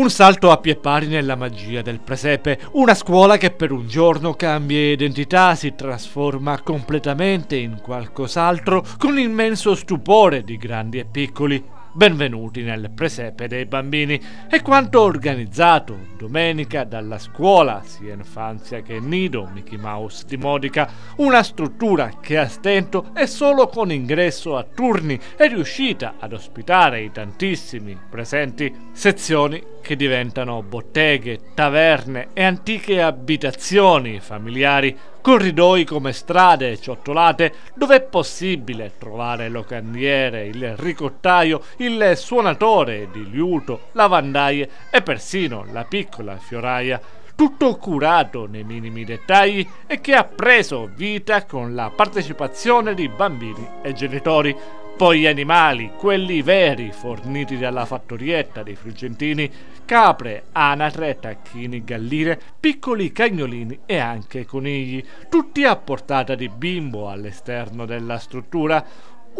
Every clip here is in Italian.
Un salto a pie pari nella magia del presepe, una scuola che per un giorno cambia identità, si trasforma completamente in qualcos'altro con immenso stupore di grandi e piccoli benvenuti nel presepe dei bambini. e quanto organizzato domenica dalla scuola, sia infanzia che nido Mickey Mouse di Modica, una struttura che a stento e solo con ingresso a turni è riuscita ad ospitare i tantissimi presenti sezioni che diventano botteghe, taverne e antiche abitazioni familiari corridoi come strade ciottolate dove è possibile trovare locandiere, il ricottaio, il suonatore di liuto, lavandaie e persino la piccola fioraia tutto curato nei minimi dettagli e che ha preso vita con la partecipazione di bambini e genitori. Poi gli animali, quelli veri forniti dalla fattorietta dei Frigentini, capre, anatre, tacchini, galline, piccoli cagnolini e anche conigli, tutti a portata di bimbo all'esterno della struttura,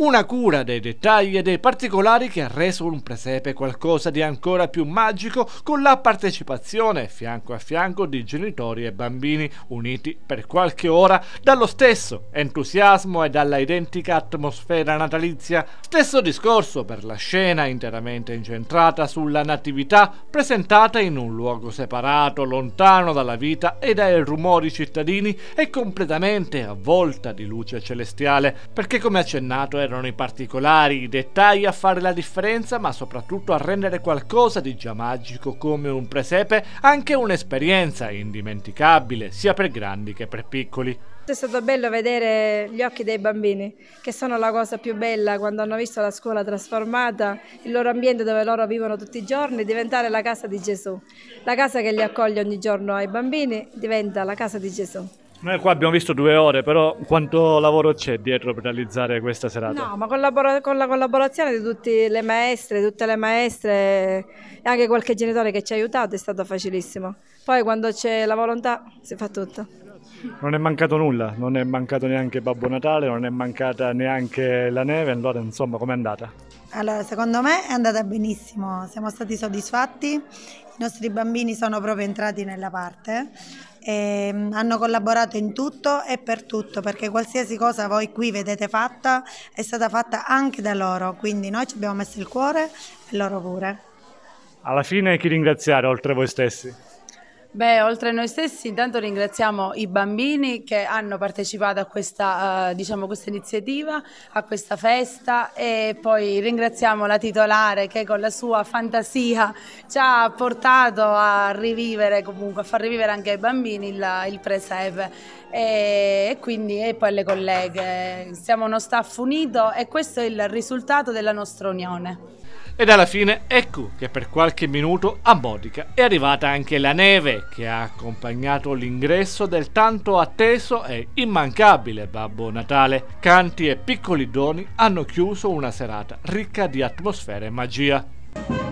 una cura dei dettagli e dei particolari che ha reso un presepe qualcosa di ancora più magico con la partecipazione fianco a fianco di genitori e bambini uniti per qualche ora dallo stesso entusiasmo e dalla identica atmosfera natalizia. Stesso discorso per la scena interamente incentrata sulla natività presentata in un luogo separato, lontano dalla vita e dai rumori cittadini e completamente avvolta di luce celestiale perché come accennato era erano i particolari, i dettagli a fare la differenza, ma soprattutto a rendere qualcosa di già magico come un presepe anche un'esperienza indimenticabile, sia per grandi che per piccoli. È stato bello vedere gli occhi dei bambini, che sono la cosa più bella quando hanno visto la scuola trasformata, il loro ambiente dove loro vivono tutti i giorni, diventare la casa di Gesù. La casa che li accoglie ogni giorno ai bambini diventa la casa di Gesù. Noi qua abbiamo visto due ore, però quanto lavoro c'è dietro per realizzare questa serata? No, ma collabora- con la collaborazione di tutte le maestre, tutte le maestre e anche qualche genitore che ci ha aiutato è stato facilissimo. Poi quando c'è la volontà si fa tutto. Non è mancato nulla, non è mancato neanche Babbo Natale, non è mancata neanche la neve, allora insomma com'è andata? Allora, secondo me è andata benissimo, siamo stati soddisfatti, i nostri bambini sono proprio entrati nella parte, ehm, hanno collaborato in tutto e per tutto, perché qualsiasi cosa voi qui vedete fatta è stata fatta anche da loro, quindi noi ci abbiamo messo il cuore e loro pure. Alla fine chi ringraziare oltre voi stessi? Beh, oltre a noi stessi, intanto ringraziamo i bambini che hanno partecipato a questa, eh, diciamo, questa, iniziativa, a questa festa e poi ringraziamo la titolare che con la sua fantasia ci ha portato a rivivere, comunque a far rivivere anche ai bambini il, il presepe e, e, quindi e poi alle colleghe. Siamo uno staff unito e questo è il risultato della nostra unione. Ed alla fine ecco che per qualche minuto a Modica è arrivata anche la neve che ha accompagnato l'ingresso del tanto atteso e immancabile Babbo Natale. Canti e piccoli doni hanno chiuso una serata ricca di atmosfera e magia.